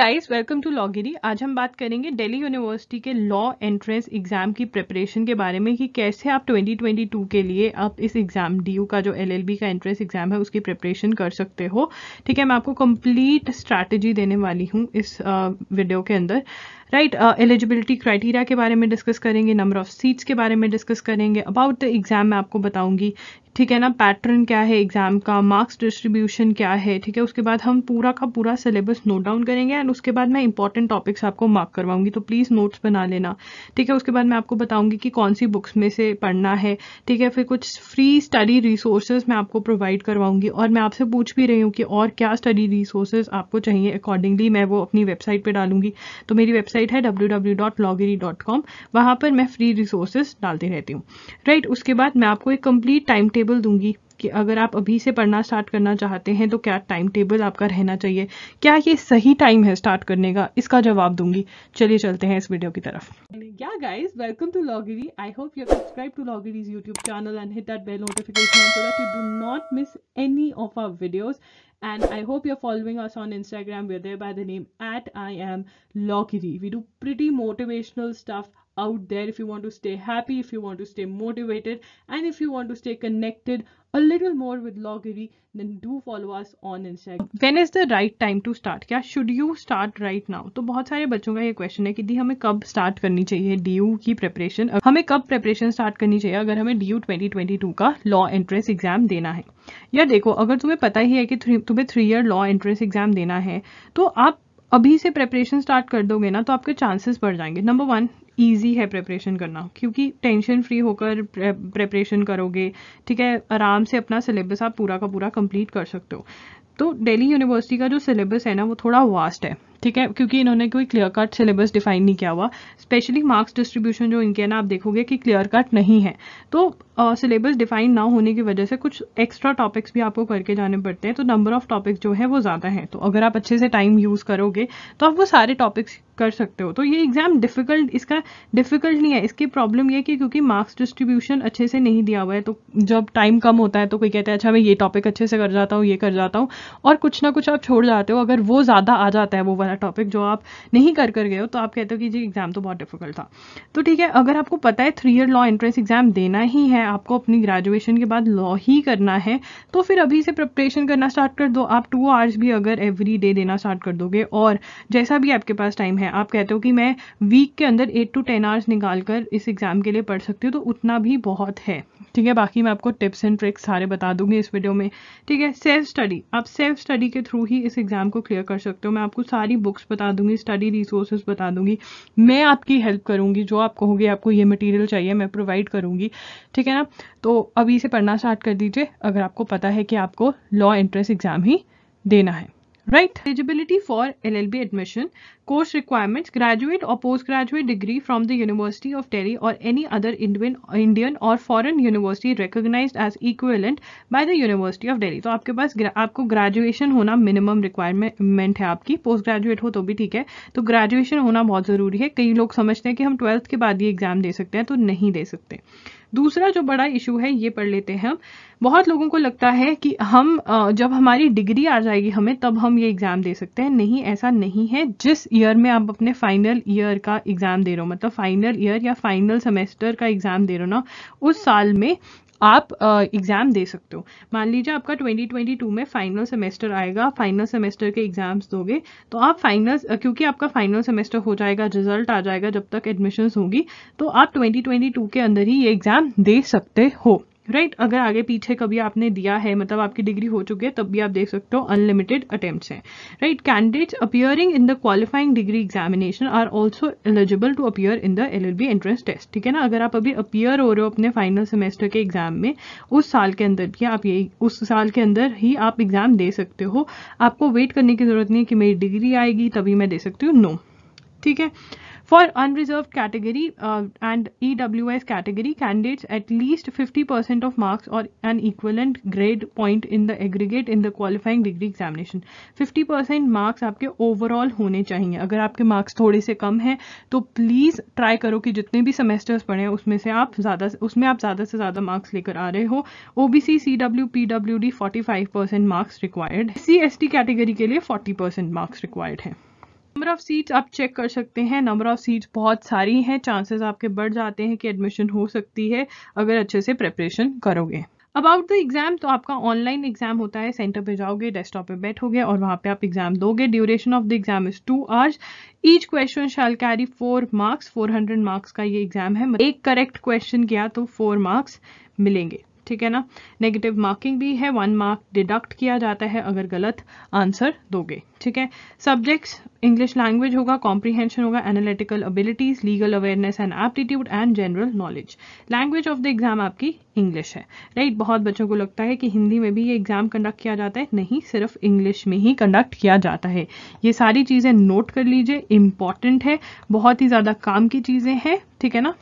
Guys welcome to लॉगिरी आज हम बात करेंगे दिल्ली यूनिवर्सिटी के लॉ एंट्रेंस एग्जाम की प्रिपरेशन के बारे में कि कैसे आप 2022 के लिए आप इस एग्जाम डीयू का जो एलएलबी का एंट्रेंस एग्जाम है उसकी प्रिपरेशन कर सकते हो ठीक है मैं आपको कंप्लीट स्ट्रैटेजी देने वाली हूँ इस वीडियो के अंदर राइट एलिजिबिलिटी क्राइटेरिया के बारे में डिस्कस करेंगे नंबर ऑफ सीट्स के बारे में डिस्कस करेंगे अबाउट द एग्ज़ाम मैं आपको बताऊंगी ठीक है ना पैटर्न क्या है एग्ज़ाम का मार्क्स डिस्ट्रीब्यूशन क्या है ठीक है उसके बाद हम पूरा का पूरा सिलेबस नोट डाउन करेंगे एंड उसके बाद मैं इंपॉर्टेंट टॉपिक्स आपको मार्क करवाऊंगी तो प्लीज़ नोट्स बना लेना ठीक है उसके बाद मैं आपको बताऊंगी कि कौन सी बुक्स में से पढ़ना है ठीक है फिर कुछ फ्री स्टडी रिसोर्सेज मैं आपको प्रोवाइड करवाऊंगी और मैं आपसे पूछ भी रही हूँ कि और क्या स्टडी रिसोर्सेज आपको चाहिए अकॉर्डिंगली मैं वो अपनी वेबसाइट पर डालूंगी तो मेरी वेबसाइट वेबसाइट है www.logiri.com वहाँ पर मैं फ्री रिसोर्सेज डालती रहती हूँ राइट right, उसके बाद मैं आपको एक कंप्लीट टाइम टेबल दूंगी कि अगर आप अभी से पढ़ना स्टार्ट करना चाहते हैं तो क्या टाइम टेबल आपका रहना चाहिए क्या ये सही टाइम है स्टार्ट करने का इसका जवाब दूंगी चलिए चलते हैं इस वीडियो की तरफ क्या guys welcome to Lawgiri I hope you subscribe to Lawgiri's YouTube channel and hit that bell notification so that you do not miss any of our videos and i hope you're following us on instagram we're there by the name at i am Lockery. we do pretty motivational stuff out there if you want to stay happy if you want to stay motivated and if you want to stay connected a little more with Loggery, then do follow us on Instagram. When is the right time to start? क्या should you start right now? तो बहुत सारे बच्चों का ये question है कि दी हमें कब स्टार्ट करनी चाहिए डी की प्रेपरेशन हमें कब प्रेपरेशन स्टार्ट करनी चाहिए अगर हमें डी यू का लॉ एंट्रेंस एग्जाम देना है या देखो अगर तुम्हें पता ही है कि तुम्हें three year law entrance exam देना है तो आप अभी से प्रेपरेशन स्टार्ट कर दोगे ना तो आपके चांसेस बढ़ जाएंगे नंबर वन ईजी है प्रेपरेशन करना क्योंकि टेंशन फ्री होकर प्रेपरेशन करोगे ठीक है आराम से अपना सिलेबस आप पूरा का पूरा कंप्लीट कर सकते हो तो दिल्ली यूनिवर्सिटी का जो सिलेबस है ना वो थोड़ा वास्ट है ठीक है क्योंकि इन्होंने कोई क्लियर कट सिलेबस डिफाइन नहीं किया हुआ स्पेशली मार्क्स डिस्ट्रीब्यूशन जो इनके है ना आप देखोगे कि क्लियर कट नहीं है तो सिलेबस uh, डिफाइन ना होने की वजह से कुछ एक्स्ट्रा टॉपिक्स भी आपको करके जाने पड़ते हैं तो नंबर ऑफ टॉपिक्स जो है वो ज़्यादा है तो अगर आप अच्छे से टाइम यूज़ करोगे तो आप वो सारे टॉपिक्स कर सकते हो तो ये एग्ज़ाम डिफ़िकल्ट इसका डिफ़िकल्ट नहीं है इसकी प्रॉब्लम ये है कि क्योंकि मार्क्स डिस्ट्रीब्यूशन अच्छे से नहीं दिया हुआ है तो जब टाइम कम होता है तो कोई कहता है अच्छा मैं ये टॉपिक अच्छे से कर जाता हूँ ये कर जाता हूँ और कुछ ना कुछ आप छोड़ जाते हो अगर वो ज़्यादा आ जाता है वो वाला टॉपिक जो आप नहीं कर कर गए हो तो आप कहते हो कि जी एग्ज़ाम तो बहुत डिफ़िकल्ट था तो ठीक है अगर आपको पता है three year law entrance exam देना ही है आपको अपनी ग्रेजुएशन के बाद लॉ ही करना है तो फिर अभी से प्रिपरेशन करना स्टार्ट कर दो आप टू आवर्स भी अगर एवरी डे देना स्टार्ट कर दोगे और जैसा भी आपके पास टाइम है हैं आप कहते हो कि मैं वीक के अंदर एट टू टेन आवर्स निकाल कर इस एग्ज़ाम के लिए पढ़ सकती हूँ तो उतना भी बहुत है ठीक है बाकी मैं आपको टिप्स एंड ट्रिक्स सारे बता दूंगी इस वीडियो में ठीक है सेल्फ स्टडी आप सेल्फ स्टडी के थ्रू ही इस एग्ज़ाम को क्लियर कर सकते हो मैं आपको सारी बुक्स बता दूंगी स्टडी रिसोर्सेज बता दूंगी मैं आपकी हेल्प करूंगी जो आप कहोगे आपको ये मटेरियल चाहिए मैं प्रोवाइड करूंगी ठीक है ना तो अभी से पढ़ना स्टार्ट कर दीजिए अगर आपको पता है कि आपको लॉ एंट्रेंस एग्ज़ाम ही देना है right eligibility for llb admission course requirements graduate or postgraduate degree from the university of delhi or any other indian indian or foreign university recognized as equivalent by the university of delhi तो आपके पास आपको graduation होना minimum requirement है आपकी post graduate हो तो भी ठीक है तो ग्रेजुएशन होना बहुत ज़रूरी है कई लोग समझते हैं कि हम ट्वेल्थ के बाद ये एग्जाम दे सकते हैं तो नहीं दे सकते दूसरा जो बड़ा इशू है ये पढ़ लेते हैं हम बहुत लोगों को लगता है कि हम जब हमारी डिग्री आ जाएगी हमें तब हम ये एग्ज़ाम दे सकते हैं नहीं ऐसा नहीं है जिस ईयर में आप अपने फाइनल ईयर का एग्ज़ाम दे रहे हो मतलब फाइनल ईयर या फाइनल सेमेस्टर का एग्ज़ाम दे रहे हो ना उस साल में आप एग्ज़ाम दे सकते हो मान लीजिए आपका 2022 में फाइनल सेमेस्टर आएगा फाइनल सेमेस्टर के एग्ज़ाम्स दोगे तो आप फाइनल क्योंकि आपका फाइनल सेमेस्टर हो जाएगा रिजल्ट आ जाएगा जब तक एडमिशन्स होगी तो आप 2022 के अंदर ही ये एग्ज़ाम दे सकते हो राइट right? अगर आगे पीछे कभी आपने दिया है मतलब आपकी डिग्री हो चुकी है तब भी आप देख सकते हो अनलिमिटेड अटेम्प्ट हैं right candidates appearing in the qualifying degree examination are also eligible to appear in the L L entrance test ठीक है ना अगर आप अभी अपियर हो रहे हो अपने फाइनल सेमेस्टर के एग्जाम में उस साल के अंदर भी आप ये उस साल के अंदर ही आप एग्जाम दे सकते हो आपको वेट करने की जरूरत नहीं है कि मेरी डिग्री आएगी तभी मैं दे सकती हूँ नो no. ठीक है for unreserved For unreserved category uh, and EWS category, candidates at least 50% of marks or an grade point in the aggregate in the qualifying degree examination fifty percent marks आपके overall होने चाहिए अगर आपके marks थोड़े से कम हैं तो please try करो कि जितने भी सेमेस्टर्स पढ़े हैं उसमें से आप ज़्यादा उसमें आप ज़्यादा से ज़्यादा मार्क्स लेकर आ रहे हो O B C C W P W D forty five percent marks required C S T category के लिए फोर्टी परसेंट मार्क्स रिक्वायर्ड है नंबर ऑफ़ सीट्स आप चेक कर सकते हैं नंबर ऑफ़ सीट्स बहुत सारी हैं चांसेस आपके बढ़ जाते हैं कि एडमिशन हो सकती है अगर अच्छे से प्रेपरेशन करोगे अबाउट द एग्ज़ाम तो आपका ऑनलाइन एग्ज़ाम होता है सेंटर पे जाओगे डेस्कटॉप पे बैठोगे और वहाँ पे आप एग्ज़ाम दोगे duration of the exam is two hours each question shall carry four marks four hundred marks का ये एग्ज़ाम है एक करेक्ट क्वेश्चन किया तो फोर मार्क्स मिलेंगे ठीक है ना नेगेटिव मार्किंग भी है वन मार्क डिडक्ट किया जाता है अगर गलत आंसर दोगे ठीक है सब्जेक्ट्स इंग्लिश लैंग्वेज होगा कॉम्प्रीहेंशन होगा analytical abilities legal awareness and aptitude and general knowledge language of the exam आपकी इंग्लिश है राइट right? बहुत बच्चों को लगता है कि हिंदी में भी ये एग्जाम कंडक्ट किया जाता है नहीं सिर्फ इंग्लिश में ही कंडक्ट किया जाता है ये सारी चीज़ें नोट कर लीजिए इंपॉर्टेंट है बहुत ही ज़्यादा काम की चीज़ें हैं ठीक है ना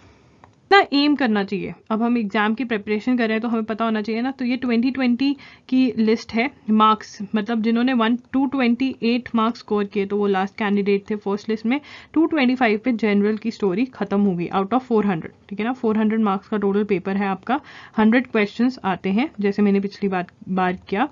कितना एम करना चाहिए अब हम एग्ज़ाम की प्रिपरेशन कर रहे हैं तो हमें पता होना चाहिए ना तो ये 2020 की लिस्ट है मार्क्स मतलब जिन्होंने one two twenty eight marks score किए तो वो लास्ट कैंडिडेट थे फर्स्ट लिस्ट में 225 पे जनरल की स्टोरी खत्म होगी आउट ऑफ 400 ठीक है ना 400 मार्क्स का टोटल पेपर है आपका 100 क्वेश्चंस आते हैं जैसे मैंने पिछली बार बार किया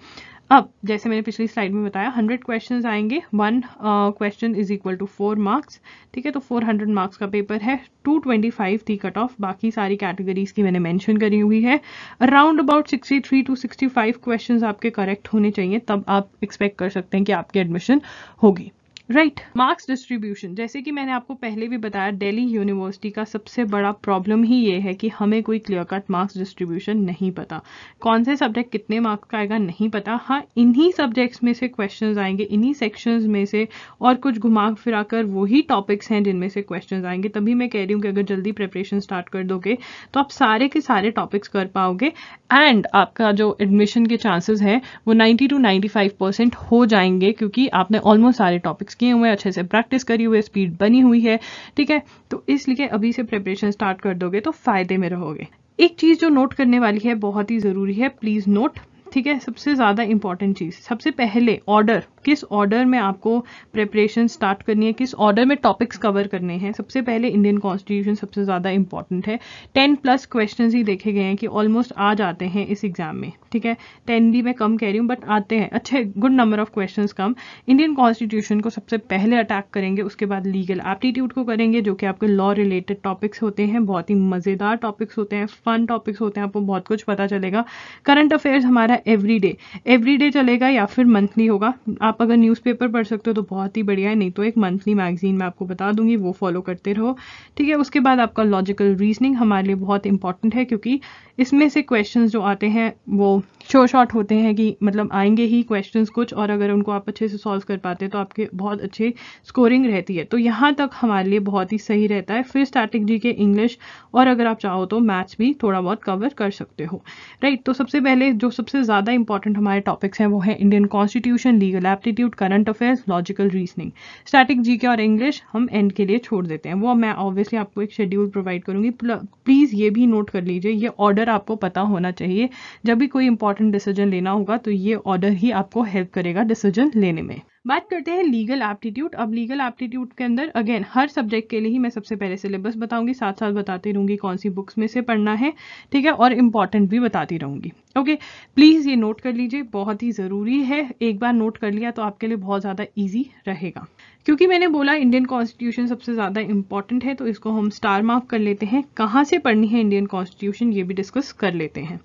अब जैसे मैंने पिछली स्लाइड में बताया हंड्रेड क्वेश्चन आएंगे one question is equal to four marks ठीक है तो फोर हंड्रेड मार्क्स का पेपर है टू ट्वेंटी फाइव थी कट ऑफ बाकी सारी कैटेगरीज की मैंने मेंशन करी हुई है around about sixty three to sixty five question आपके करेक्ट होने चाहिए तब आप एक्सपेक्ट कर सकते हैं कि आपकी एडमिशन होगी राइट मार्क्स डिस्ट्रीब्यूशन जैसे कि मैंने आपको पहले भी बताया दिल्ली यूनिवर्सिटी का सबसे बड़ा प्रॉब्लम ही ये है कि हमें कोई क्लियर कट मार्क्स डिस्ट्रीब्यूशन नहीं पता कौन से सब्जेक्ट कितने मार्क्स का आएगा नहीं पता हाँ इन्हीं सब्जेक्ट्स में से क्वेश्चन आएंगे इन्हीं सेक्शन में से और कुछ घुमा फिरा कर वही टॉपिक्स हैं जिनमें से क्वेश्चन आएंगे तभी मैं कह रही हूँ कि अगर जल्दी प्रेपरेशन स्टार्ट कर दोगे तो आप सारे के सारे टॉपिक्स कर पाओगे एंड आपका जो एडमिशन के चांसेस है वो ninety two ninety five percent हो जाएंगे क्योंकि आपने ऑलमोस्ट सारे टॉपिक्स किए हुए हैं अच्छे से प्रैक्टिस करी हुई है स्पीड बनी हुई है ठीक है तो इसलिए अभी से प्रिपरेशन स्टार्ट कर दोगे तो फ़ायदे में रहोगे एक चीज़ जो नोट करने वाली है बहुत ही ज़रूरी है प्लीज़ नोट ठीक है सबसे ज़्यादा इंपॉर्टेंट चीज़ सबसे पहले ऑर्डर किस ऑर्डर में आपको प्रेपरेशन स्टार्ट करनी है किस ऑर्डर में टॉपिक्स कवर करने हैं सबसे पहले इंडियन कॉन्स्टिट्यूशन सबसे ज़्यादा इंपॉर्टेंट है टेन प्लस क्वेश्चन ही देखे गए हैं कि ऑलमोस्ट आ जाते हैं इस एग्जाम में ठीक है टेन भी मैं कम कह रही हूँ बट आते हैं अच्छे गुड नंबर ऑफ क्वेश्चन कम इंडियन कॉन्स्टिट्यूशन को सबसे पहले अटैक करेंगे उसके बाद लीगल एप्टीट्यूड को करेंगे जो कि आपके लॉ रिलेटेड टॉपिक्स होते हैं बहुत ही मज़ेदार टॉपिक्स होते हैं फन टॉपिक्स होते हैं आपको बहुत कुछ पता चलेगा करंट अफेयर्स हमारा एवरी डे एवरी डे चलेगा या फिर मंथली होगा आप अगर न्यूज़पेपर पढ़ सकते हो तो बहुत ही बढ़िया है नहीं तो एक मंथली मैगजीन मैं आपको बता दूंगी वो फॉलो करते रहो ठीक है उसके बाद आपका लॉजिकल रीजनिंग हमारे लिए बहुत इंपॉर्टेंट है क्योंकि इसमें से क्वेश्चंस जो आते हैं वो शो शॉर्ट होते हैं कि मतलब आएंगे ही क्वेश्चंस कुछ और अगर उनको आप अच्छे से सॉल्व कर पाते हैं तो आपके बहुत अच्छे स्कोरिंग रहती है तो यहाँ तक हमारे लिए बहुत ही सही रहता है फिर स्टैटिक जी के इंग्लिश और अगर आप चाहो तो मैथ्स भी थोड़ा बहुत कवर कर सकते हो राइट तो सबसे पहले जो सबसे ज़्यादा इंपॉर्टेंट हमारे टॉपिक्स हैं वो है Indian constitution legal aptitude current affairs logical reasoning static G K और इंग्लिश हम एंड के लिए छोड़ देते हैं वो मैं ऑब्वियसली आपको एक शेड्यूल प्रोवाइड करूँगी प्लीज़ ये भी नोट कर लीजिए ये ऑर्डर ऑर्डर आपको पता होना चाहिए जब भी कोई इंपॉर्टेंट डिसीजन लेना होगा तो ये ऑर्डर ही आपको हेल्प करेगा डिसीजन लेने में बात करते हैं लीगल एप्टीट्यूड अब लीगल एप्टीट्यूड के अंदर अगेन हर सब्जेक्ट के लिए ही मैं सबसे पहले सिलेबस बताऊंगी साथ साथ बताती रहूंगी कौन सी बुक्स में से पढ़ना है ठीक है और इम्पॉर्टेंट भी बताती रहूंगी ओके प्लीज़ ये नोट कर लीजिए बहुत ही ज़रूरी है एक बार नोट कर लिया तो आपके लिए बहुत ज़्यादा ईजी रहेगा क्योंकि मैंने बोला इंडियन कॉन्स्टिट्यूशन सबसे ज़्यादा इंपॉर्टेंट है तो इसको हम स्टार मार्क कर लेते हैं कहाँ से पढ़नी है इंडियन कॉन्स्टिट्यूशन ये भी डिस्कस कर लेते हैं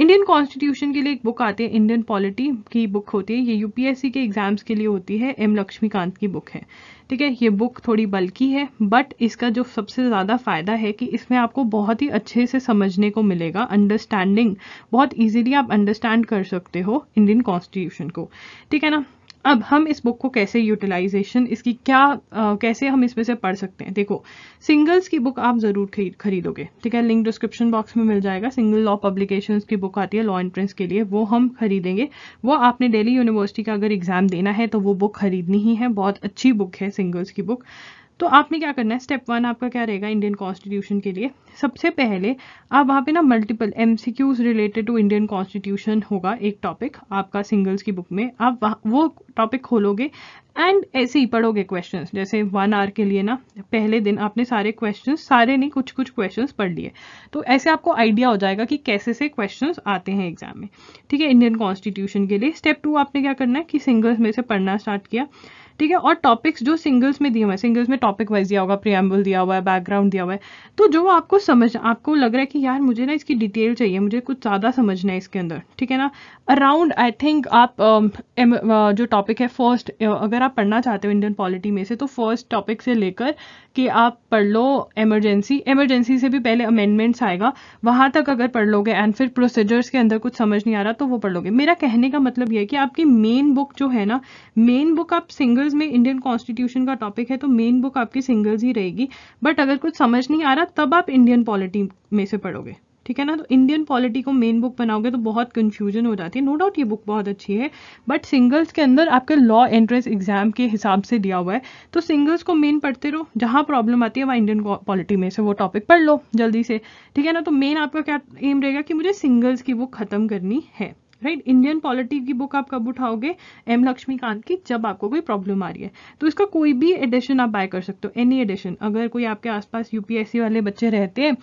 इंडियन कॉन्स्टिट्यूशन के लिए एक बुक आती है इंडियन पॉलिटी की बुक होती है ये यूपीएससी के एग्जाम्स के लिए होती है एम लक्ष्मीकांत की बुक है ठीक है ये बुक थोड़ी बल्कि है बट इसका जो सबसे ज़्यादा फ़ायदा है कि इसमें आपको बहुत ही अच्छे से समझने को मिलेगा अंडरस्टैंडिंग बहुत ईजिली आप अंडरस्टैंड कर सकते हो इंडियन कॉन्स्टिट्यूशन को ठीक है ना अब हम इस बुक को कैसे यूटिलाइजेशन इसकी क्या आ, कैसे हम इसमें से पढ़ सकते हैं देखो सिंगल्स की बुक आप ज़रूर खरीदोगे ठीक है लिंक डिस्क्रिप्शन बॉक्स में मिल जाएगा सिंगल लॉ पब्लिकेशंस की बुक आती है लॉ एंट्रेंस के लिए वो हम खरीदेंगे वो आपने डेली यूनिवर्सिटी का अगर एग्ज़ाम देना है तो वो बुक खरीदनी ही है बहुत अच्छी बुक है सिंगल्स की बुक तो आपने क्या करना है स्टेप वन आपका क्या रहेगा इंडियन कॉन्स्टिट्यूशन के लिए सबसे पहले आप वहाँ पे ना multiple M related to Indian constitution होगा एक टॉपिक आपका सिंगल्स की बुक में आप वो टॉपिक खोलोगे एंड ऐसे ही पढ़ोगे क्वेश्चन जैसे वन आवर के लिए ना पहले दिन आपने सारे क्वेश्चन सारे नहीं कुछ कुछ क्वेश्चन पढ़ लिए तो ऐसे आपको आइडिया हो जाएगा कि कैसे से क्वेश्चन आते हैं एग्जाम में ठीक है इंडियन कॉन्स्टिट्यूशन के लिए स्टेप टू आपने क्या करना है कि सिंगल्स में से पढ़ना स्टार्ट किया ठीक है और टॉपिक्स जो सिंगल्स में दिए हुए हैं सिंगल्स में टॉपिक वाइज दिया होगा प्रियम्बल दिया हुआ है बैकग्राउंड दिया हुआ है तो जो आपको समझ आपको लग रहा है कि यार मुझे ना इसकी डिटेल चाहिए मुझे कुछ ज़्यादा समझना है इसके अंदर ठीक है ना अराउंड आई थिंक आप um, uh, जो टॉपिक है फर्स्ट uh, अगर आप पढ़ना चाहते हो इंडियन पॉलिटी में से तो फर्स्ट टॉपिक से लेकर कि आप पढ़ लो एमरजेंसी एमरजेंसी से भी पहले अमेंडमेंट्स आएगा वहाँ तक अगर पढ़ लोगे एंड फिर प्रोसीजर्स के अंदर कुछ समझ नहीं आ रहा तो वो पढ़ लोगे मेरा कहने का मतलब यह है कि आपकी मेन बुक जो है ना मेन बुक आप सिंगल सिंगल्स में इंडियन कॉन्स्टिट्यूशन का टॉपिक है तो मेन बुक आपकी सिंगल्स ही रहेगी बट अगर कुछ समझ नहीं आ रहा तब आप इंडियन पॉलिटी में से पढ़ोगे ठीक है ना तो इंडियन पॉलिटी को मेन बुक बनाओगे तो बहुत कंफ्यूजन हो जाती है नो डाउट ये बुक बहुत अच्छी है बट सिंगल्स के अंदर आपके लॉ एंट्रेंस एग्जाम के हिसाब से दिया हुआ है तो सिंगल्स को मेन पढ़ते रहो जहां प्रॉब्लम आती है वहां इंडियन पॉलिटी में से वो टॉपिक पढ़ लो जल्दी से ठीक है ना तो मेन आपका क्या एम रहेगा कि मुझे सिंगल्स की बुक खत्म करनी है राइट इंडियन पॉलिटी की बुक आप कब उठाओगे एम लक्ष्मीकांत की जब आपको कोई प्रॉब्लम आ रही है तो इसका कोई भी एडिशन आप बाय कर सकते हो एनी एडिशन अगर कोई आपके आसपास यूपीएससी वाले बच्चे रहते हैं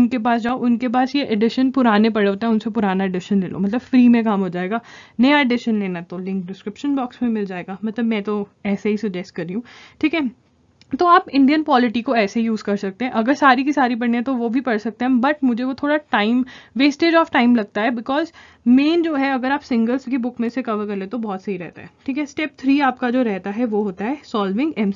उनके पास जाओ उनके पास ये एडिशन पुराने पड़े होते हैं उनसे पुराना एडिशन ले लो मतलब फ्री में काम हो जाएगा नया एडिशन लेना तो लिंक डिस्क्रिप्शन बॉक्स में मिल जाएगा मतलब मैं तो ऐसे ही सजेस्ट कर रही हूँ ठीक है तो आप इंडियन पॉलिटी को ऐसे यूज़ कर सकते हैं अगर सारी की सारी पढ़नी है तो वो भी पढ़ सकते हैं बट मुझे वो थोड़ा टाइम वेस्टेज ऑफ टाइम लगता है बिकॉज मेन जो है अगर आप सिंगल्स की बुक में से कवर कर ले तो बहुत सही रहता है ठीक है स्टेप थ्री आपका जो रहता है वो होता है सॉल्विंग एम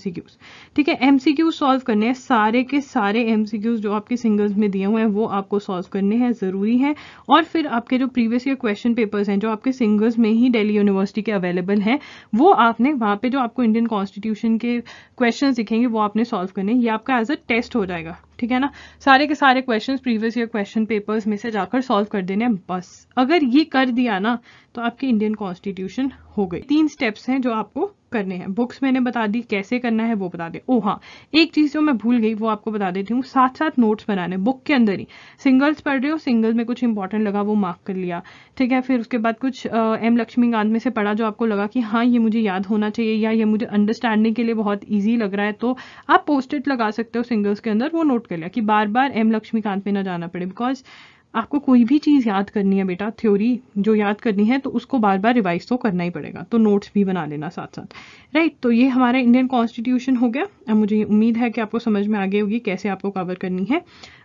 ठीक है एम सॉल्व करने हैं सारे के सारे एम जो आपके सिंगल्स में दिए हुए हैं वो आपको सॉल्व करने हैं ज़रूरी हैं और फिर आपके जो प्रीवियस ईयर क्वेश्चन पेपर्स हैं जो आपके सिंगल्स में ही डेली यूनिवर्सिटी के अवेलेबल हैं वो आपने वहाँ पर जो आपको इंडियन कॉन्स्टिट्यूशन के क्वेश्चन दिखेंगे वो आपने सॉल्व करने ये आपका एज अ टेस्ट हो जाएगा ठीक है ना सारे के सारे questions previous year question papers में से जाकर सॉल्व कर देने बस अगर ये कर दिया ना तो आपकी इंडियन कॉन्स्टिट्यूशन हो गई तीन स्टेप्स हैं जो आपको करने हैं बुक्स मैंने बता दी कैसे करना है वो बता दे ओ हाँ एक चीज जो मैं भूल गई वो आपको बता देती हूँ साथ साथ नोट्स बनाने बुक के अंदर ही सिंगल्स पढ़ रहे हो सिंगल में कुछ इंपॉर्टेंट लगा वो मार्क कर लिया ठीक है फिर उसके बाद कुछ एम लक्ष्मी गांध में से पढ़ा जो आपको लगा कि हाँ ये मुझे याद होना चाहिए या ये मुझे अंडरस्टैंडिंग के लिए बहुत ईजी लग रहा है तो आप पोस्टेड लगा सकते हो सिंगल्स के अंदर वो नोट नोट कर लिया कि बार बार एम लक्ष्मीकांत में ना जाना पड़े बिकॉज आपको कोई भी चीज़ याद करनी है बेटा थ्योरी जो याद करनी है तो उसको बार बार रिवाइज तो करना ही पड़ेगा तो नोट्स भी बना लेना साथ साथ राइट right, तो ये हमारा इंडियन कॉन्स्टिट्यूशन हो गया अब मुझे उम्मीद है कि आपको समझ में आ गई होगी कैसे आपको कवर करनी है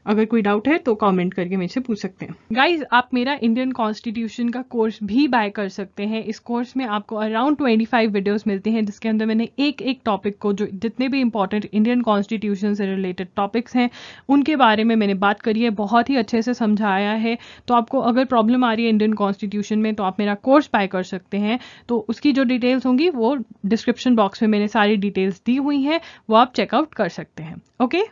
अगर कोई डाउट है तो कमेंट करके मेरे से पूछ सकते हैं गाइज आप मेरा इंडियन कॉन्स्टिट्यूशन का कोर्स भी बाय कर सकते हैं इस कोर्स में आपको अराउंड 25 वीडियोज़ मिलते हैं जिसके अंदर मैंने एक एक टॉपिक को जो जितने भी इंपॉर्टेंट इंडियन कॉन्स्टिट्यूशन से रिलेटेड टॉपिक्स हैं उनके बारे में मैंने बात करी है बहुत ही अच्छे से समझाया है तो आपको अगर प्रॉब्लम आ रही है इंडियन कॉन्स्टिट्यूशन में तो आप मेरा कोर्स बाय कर सकते हैं तो उसकी जो डिटेल्स होंगी वो डिस्क्रिप्शन बॉक्स में मैंने सारी डिटेल्स दी हुई हैं वो आप चेकआउट कर सकते हैं ओके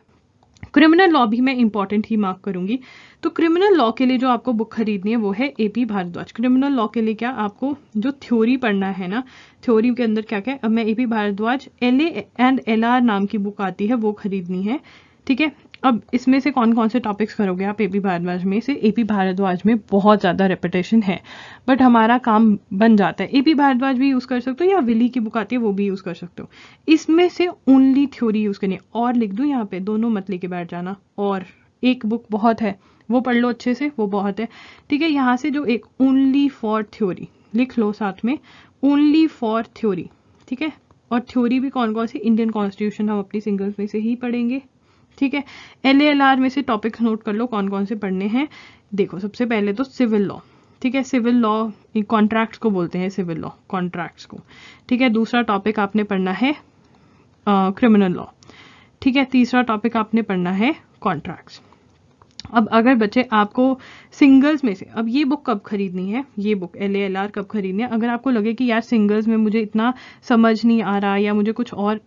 क्रिमिनल लॉ भी मैं इंपॉर्टेंट ही मार्क करूंगी तो क्रिमिनल लॉ के लिए जो आपको बुक खरीदनी है वो है एपी भारद्वाज क्रिमिनल लॉ के लिए क्या आपको जो थ्योरी पढ़ना है ना थ्योरी के अंदर क्या क्या अब मैं A P Bhardwaj L and L नाम की बुक आती है वो खरीदनी है ठीक है अब इसमें से कौन कौन से टॉपिक्स करोगे आप एपी भारद्वाज में से एपी भारद्वाज में बहुत ज़्यादा रेपिटेशन है बट हमारा काम बन जाता है ए पी भारद्वाज भी यूज़ कर सकते हो या विली की बुक आती है वो भी यूज़ कर सकते हो इसमें से ओनली थ्योरी यूज़ करनी है और लिख दूँ यहाँ पे दोनों मत लेके बैठ जाना और एक बुक बहुत है वो पढ़ लो अच्छे से वो बहुत है ठीक है यहाँ से जो एक ओनली फॉर थ्योरी लिख लो साथ में ओनली फॉर थ्योरी ठीक है और थ्योरी भी कौन कौन सी इंडियन कॉन्स्टिट्यूशन हम अपनी सिंगल्स में से ही पढ़ेंगे ठीक है एल एल आर में से टॉपिक नोट कर लो कौन कौन से पढ़ने हैं देखो सबसे पहले तो सिविल लॉ ठीक है सिविल लॉ कॉन्ट्रैक्ट्स को बोलते हैं सिविल लॉ कॉन्ट्रैक्ट्स को ठीक है दूसरा टॉपिक आपने पढ़ना है क्रिमिनल लॉ ठीक है तीसरा टॉपिक आपने पढ़ना है कॉन्ट्रैक्ट्स अब अगर बच्चे आपको सिंगल्स में से अब ये बुक कब खरीदनी है ये बुक एल एल आर कब खरीदनी है अगर आपको लगे कि यार सिंगल्स में मुझे इतना समझ नहीं आ रहा या मुझे कुछ और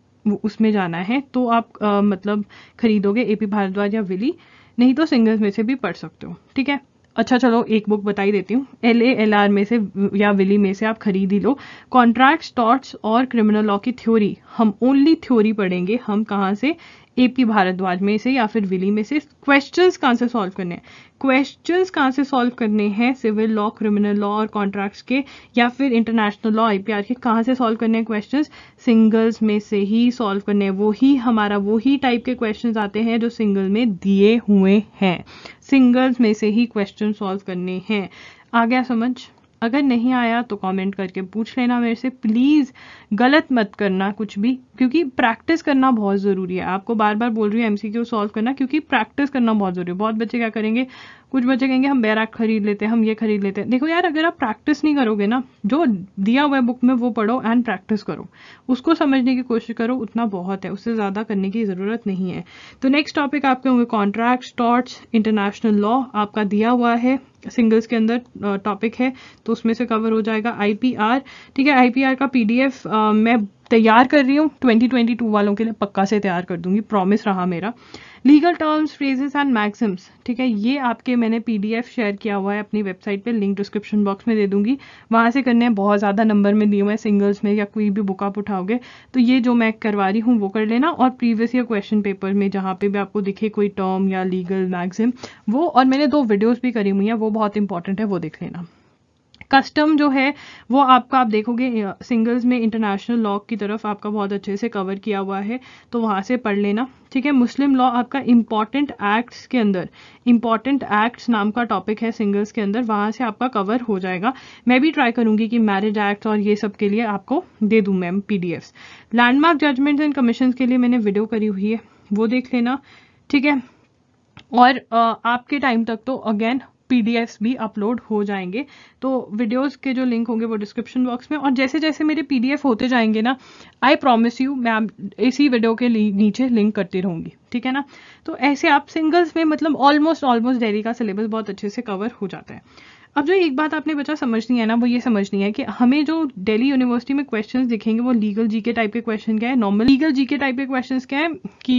उसमें जाना है तो आप आ, मतलब खरीदोगे एपी भारद्वाज या विली नहीं तो सिंगल्स में से भी पढ़ सकते हो ठीक है अच्छा चलो एक बुक बताई देती हूँ एल ए एल आर में से या विली में से आप खरीद ही लो कॉन्ट्रैक्ट्स टॉट्स और क्रिमिनल लॉ की थ्योरी हम ओनली थ्योरी पढ़ेंगे हम कहाँ से एपी भारद्वाज में से या फिर विली में से क्वेश्चंस कहाँ से सॉल्व करने हैं क्वेश्चंस कहाँ से सॉल्व करने हैं सिविल लॉ क्रिमिनल लॉ और कॉन्ट्रैक्ट्स के या फिर इंटरनेशनल लॉ आईपीआर के कहाँ से सॉल्व करने हैं क्वेश्चंस सिंगल्स में से ही सॉल्व करने हैं वही हमारा वो ही टाइप के क्वेश्चंस आते हैं जो सिंगल में दिए हुए हैं सिंगल्स में से ही क्वेश्चन सॉल्व करने हैं आ गया समझ अगर नहीं आया तो कमेंट करके पूछ लेना मेरे से प्लीज़ गलत मत करना कुछ भी क्योंकि प्रैक्टिस करना बहुत ज़रूरी है आपको बार बार बोल रही हूँ एम सॉल्व करना क्योंकि प्रैक्टिस करना बहुत ज़रूरी है बहुत बच्चे क्या करेंगे कुछ बच्चे कहेंगे हम बैराक खरीद लेते हैं हम ये खरीद लेते हैं देखो यार अगर आप प्रैक्टिस नहीं करोगे ना जो दिया हुआ है बुक में वो पढ़ो एंड प्रैक्टिस करो उसको समझने की कोशिश करो उतना बहुत है उससे ज़्यादा करने की ज़रूरत नहीं है तो नेक्स्ट टॉपिक आपके होंगे कॉन्ट्रैक्ट टॉर्च इंटरनेशनल लॉ आपका दिया हुआ है सिंगल्स के अंदर टॉपिक है तो उसमें से कवर हो जाएगा आईपीआर ठीक है आईपीआर का पीडीएफ मैं तैयार कर रही हूँ 2022 वालों के लिए पक्का से तैयार कर दूंगी प्रॉमिस रहा मेरा legal terms phrases and maxims ठीक है ये आपके मैंने पीडीएफ शेयर किया हुआ है अपनी वेबसाइट पे लिंक डिस्क्रिप्शन बॉक्स में दे दूंगी वहाँ से करने हैं बहुत ज़्यादा नंबर में दिए हुए सिंगल्स में या कोई भी बुक आप उठाओगे तो ये जो मैं करवा रही हूँ वो कर लेना और प्रीवियस ईयर क्वेश्चन पेपर में जहाँ पे भी आपको दिखे कोई टर्म या लीगल मैक्सिम वो और मैंने दो वीडियोज़ भी करी हुई हैं वो बहुत इंपॉर्टेंट है वो देख लेना कस्टम जो है वो आपका आप देखोगे सिंगल्स में इंटरनेशनल लॉ की तरफ आपका बहुत अच्छे से कवर किया हुआ है तो वहाँ से पढ़ लेना ठीक है मुस्लिम लॉ आपका इम्पॉर्टेंट एक्ट्स के अंदर इम्पॉर्टेंट एक्ट्स नाम का टॉपिक है सिंगल्स के अंदर वहाँ से आपका कवर हो जाएगा मैं भी ट्राई करूँगी कि मैरिज एक्ट और ये सब के लिए आपको दे दूँ ma'am P landmark judgments and commission के लिए मैंने वीडियो करी हुई है वो देख लेना ठीक है और आपके टाइम तक तो अगेन पी भी अपलोड हो जाएंगे तो वीडियोस के जो लिंक होंगे वो डिस्क्रिप्शन बॉक्स में और जैसे जैसे मेरे पी होते जाएंगे ना आई प्रोमिस यू मैं आप इसी वीडियो के नीचे लिंक करती रहूँगी ठीक है ना तो ऐसे आप सिंगल्स में मतलब ऑलमोस्ट ऑलमोस्ट डेयरी का सिलेबस बहुत अच्छे से कवर हो जाता है अब जो एक बात आपने बच्चा समझनी है ना वो ये समझनी है कि हमें जो दिल्ली यूनिवर्सिटी में क्वेश्चंस दिखेंगे वो लीगल जीके टाइप के क्वेश्चन क्या है नॉर्मल लीगल जीके टाइप के क्वेश्चंस क्या है कि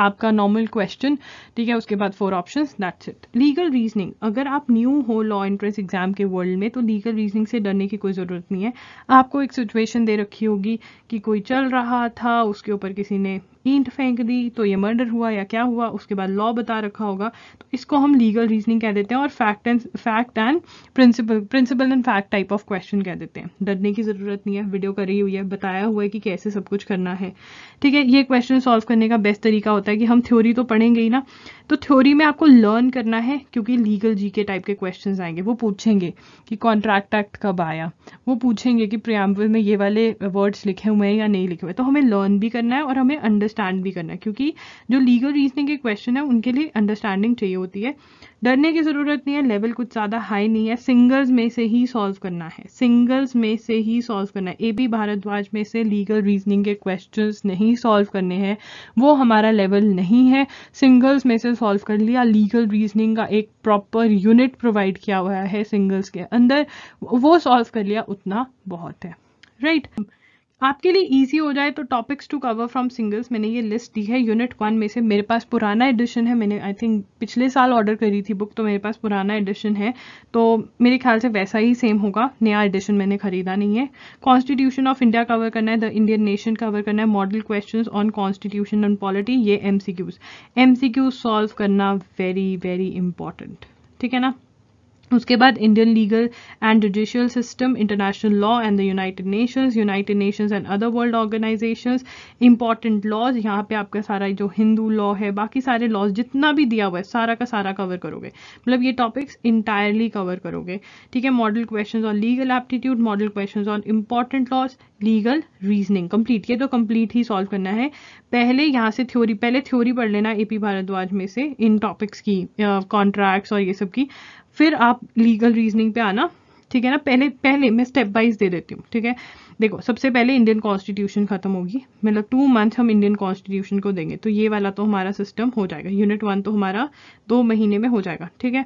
आपका नॉर्मल क्वेश्चन ठीक है उसके बाद four option that's it legal reasoning अगर आप न्यू हो लॉ एंट्रेंस एग्जाम के वर्ल्ड में तो लीगल रीजनिंग से डरने की कोई ज़रूरत नहीं है आपको एक सिचुएशन दे रखी होगी कि कोई चल रहा था उसके ऊपर किसी ने ईंट फेंक दी तो ये मर्डर हुआ या क्या हुआ उसके बाद लॉ बता रखा होगा तो इसको हम लीगल रीजनिंग कह देते हैं और fact and fact and principle principle and fact type of question कह देते हैं डरने की ज़रूरत नहीं है वीडियो करी हुई है बताया हुआ है कि कैसे सब कुछ करना है ठीक है ये क्वेश्चन सॉल्व करने का बेस्ट तरीका होता है कि हम थ्योरी तो पढ़ेंगे ही ना तो थ्योरी में आपको लर्न करना है क्योंकि लीगल जी के टाइप के क्वेश्चन आएंगे वो पूछेंगे कि कॉन्ट्रैक्ट एक्ट कब आया वो पूछेंगे कि प्रियम्बल में ये वाले वर्ड्स लिखे हुए हैं या नहीं लिखे हुए तो हमें लर्न भी करना है और हमें अंडरस्टैंड भी करना है क्योंकि जो लीगल रीजनिंग के क्वेश्चन है उनके लिए अंडरस्टैंडिंग चाहिए होती है डरने की ज़रूरत नहीं है लेवल कुछ ज़्यादा हाई नहीं है सिंगल्स में से ही सॉल्व करना है सिंगल्स में से ही सॉल्व करना है ए बी भारद्वाज में से लीगल रीजनिंग के क्वेश्चन नहीं सॉल्व करने हैं वो हमारा लेवल नहीं है सिंगल्स में से सॉल्व कर लिया लीगल रीजनिंग का एक प्रॉपर यूनिट प्रोवाइड किया हुआ है सिंगल्स के अंदर वो सॉल्व कर लिया उतना बहुत है राइट right? आपके लिए इजी हो जाए तो topics to cover from Singhal's मैंने ये लिस्ट दी है यूनिट वन में से मेरे पास पुराना एडिशन है मैंने आई थिंक पिछले साल ऑर्डर करी थी बुक तो मेरे पास पुराना एडिशन है तो मेरे ख्याल से वैसा ही सेम होगा नया एडिशन मैंने खरीदा नहीं है कॉन्स्टिट्यूशन ऑफ इंडिया कवर करना है द इंडियन नेशन कवर करना है model question on constitution and polity ये M C Qs M C solve करना वेरी वेरी इंपॉर्टेंट ठीक है ना उसके बाद Indian legal and judicial system international law and the United Nations United Nations and other world organisations important laws यहाँ पे आपका सारा जो हिंदू लॉ है बाकी सारे लॉज जितना भी दिया हुआ है सारा का सारा कवर करोगे मतलब ये टॉपिक्स इंटायरली कवर करोगे ठीक है model question on legal aptitude model question on important laws legal reasoning complete ये तो कंप्लीट ही सॉल्व करना है पहले यहाँ से थ्योरी पहले थ्योरी पढ़ लेना ए पी भारद्वाज में से इन टॉपिक्स की कॉन्ट्रैक्ट्स uh, और ये सब की फिर आप लीगल रीजनिंग पे आना ठीक है ना पहले पहले मैं स्टेप बाइज दे देती हूँ ठीक है देखो सबसे पहले इंडियन कॉन्स्टिट्यूशन खत्म होगी मतलब टू मंथ हम इंडियन कॉन्स्टिट्यूशन को देंगे तो ये वाला तो हमारा सिस्टम हो जाएगा यूनिट वन तो हमारा दो महीने में हो जाएगा ठीक है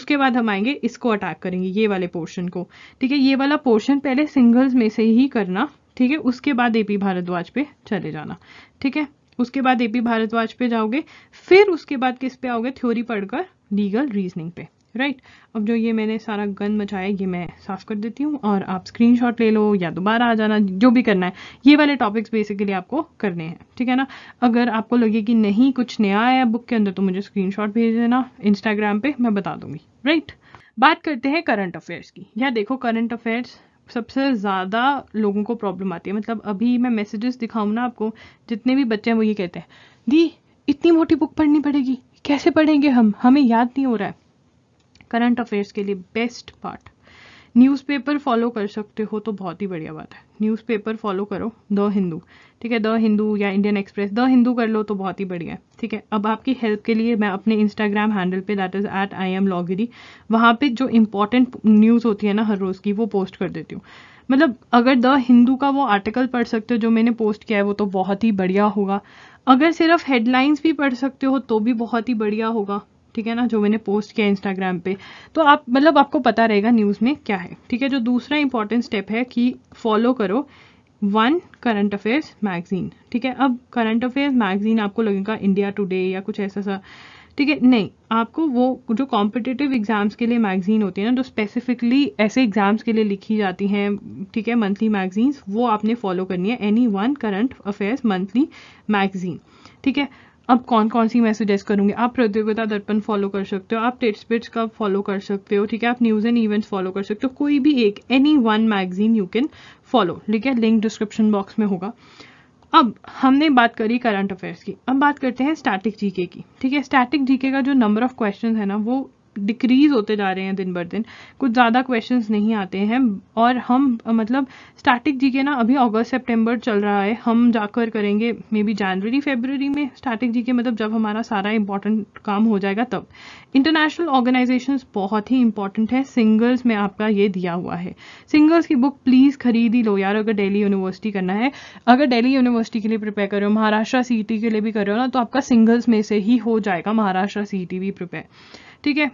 उसके बाद हम आएंगे इसको अटैक करेंगे ये वाले पोर्शन को ठीक है ये वाला पोर्शन पहले सिंगल्स में से ही करना ठीक है उसके बाद एपी भारद्वाज पे चले जाना ठीक है उसके बाद एपी भारद्वाज पे जाओगे फिर उसके बाद किस पे आओगे थ्योरी पढ़कर लीगल रीजनिंग पे राइट right? अब जो ये मैंने सारा गंद मचाया ये मैं साफ़ कर देती हूँ और आप स्क्रीनशॉट ले लो या दोबारा आ जाना जो भी करना है ये वाले टॉपिक्स बेसिकली आपको करने हैं ठीक है ना अगर आपको लगे कि नहीं कुछ नया आया बुक के अंदर तो मुझे स्क्रीनशॉट भेज देना इंस्टाग्राम पे मैं बता दूंगी राइट right? बात करते हैं करंट अफेयर्स की या देखो करंट अफेयर्स सबसे ज़्यादा लोगों को प्रॉब्लम आती है मतलब अभी मैं मैसेजेस दिखाऊँ ना आपको जितने भी बच्चे हैं वो ये कहते हैं दी इतनी मोटी बुक पढ़नी पड़ेगी कैसे पढ़ेंगे हम हमें याद नहीं हो रहा है करंट अफेयर्स के लिए बेस्ट पार्ट न्यूज़पेपर फॉलो कर सकते हो तो बहुत ही बढ़िया बात है न्यूज़पेपर फॉलो करो द हिंदू ठीक है द हिंदू या इंडियन एक्सप्रेस द हिंदू कर लो तो बहुत ही बढ़िया है ठीक है अब आपकी हेल्प के लिए मैं अपने इंस्टाग्राम हैंडल पे that is at I am लॉगिरी वहाँ पे जो इंपॉर्टेंट न्यूज़ होती है ना हर रोज़ की वो पोस्ट कर देती हूँ मतलब अगर द हिंदू का वो आर्टिकल पढ़ सकते हो जो मैंने पोस्ट किया है वो तो बहुत ही बढ़िया होगा अगर सिर्फ हेडलाइंस भी पढ़ सकते हो तो भी बहुत ही बढ़िया होगा ठीक है ना जो मैंने पोस्ट किया इंस्टाग्राम पे तो आप मतलब आपको पता रहेगा न्यूज़ में क्या है ठीक है जो दूसरा इंपॉर्टेंट स्टेप है कि फॉलो करो वन करंट अफेयर्स मैगजीन ठीक है अब करंट अफेयर्स मैगजीन आपको लगेगा इंडिया टुडे या कुछ ऐसा सा ठीक है नहीं आपको वो जो कॉम्पिटिटिव एग्जाम्स के लिए मैगजीन होती है ना जो स्पेसिफिकली ऐसे एग्जाम्स के लिए लिखी जाती हैं ठीक है मंथली मैगजीन्स वो आपने फॉलो करनी है any one current affairs monthly magazine ठीक है अब कौन कौन सी मैं सजेस्ट करूँगी आप प्रतियोगिता दर्पण फॉलो कर सकते हो आप टिट्स बिट्स का फॉलो कर सकते हो ठीक है आप न्यूज़ एंड इवेंट्स फॉलो कर सकते हो कोई भी एक any one magazine you can follow ठीक है लिंक डिस्क्रिप्शन बॉक्स में होगा अब हमने बात करी करंट अफेयर्स की अब बात करते हैं स्टैटिक जीके की ठीक है स्टैटिक जीके का जो नंबर ऑफ क्वेश्चन है ना वो डिक्रीज होते जा रहे हैं दिन बर दिन कुछ ज़्यादा क्वेश्चन नहीं आते हैं और हम मतलब स्टैटिक जी के ना अभी अगस्त सेप्टेम्बर चल रहा है हम जाकर करेंगे मे बी जनवरी फेबररी में स्टैटिक जी के मतलब जब हमारा सारा इंपॉर्टेंट काम हो जाएगा तब इंटरनेशनल ऑर्गेनाइजेशन बहुत ही इंपॉर्टेंट है सिंगल्स में आपका ये दिया हुआ है सिंगल्स की बुक प्लीज़ खरीद ही लो यार अगर डेली यूनिवर्सिटी करना है अगर डेली यूनिवर्सिटी के लिए प्रिपेयर कर रहे हो महाराष्ट्र सी के लिए भी कर रहे हो ना तो आपका सिंगल्स में से ही हो जाएगा महाराष्ट्र सी भी प्रिपेयर ठीक है